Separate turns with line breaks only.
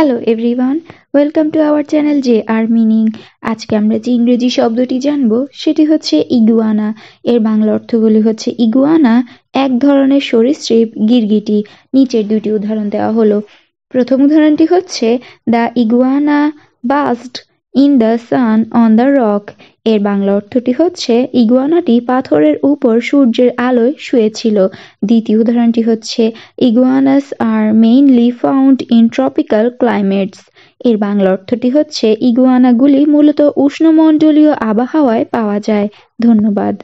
hello everyone welcome to our channel J R meaning আজকে আমরা যে ইংরেজি শব্দটি জানব সেটি হচ্ছে ইগুয়ানা এর বাংলা অর্থগুলি হচ্ছে ইগুয়ানা এক ধরনের সরীসৃপ গিরগিটি নিচের দুটি উদাহরণ দেওয়া হলো প্রথম উদাহরণটি হচ্ছে the iguana basked in the sun on the rock এর বাংলা অর্থটি হচ্ছে ইগুয়ানাটি পাথরের উপর সূর্যের আলোয় শুয়েছিল দ্বিতীয় উদাহরণটি হচ্ছে iguanas are mainly found in tropical climates এর বাংলা অর্থটি হচ্ছে ইগুয়ানাগুলি মূলত উষ্ণমণ্ডলীয় আবহাওয়ায় পাওয়া যায় ধন্যবাদ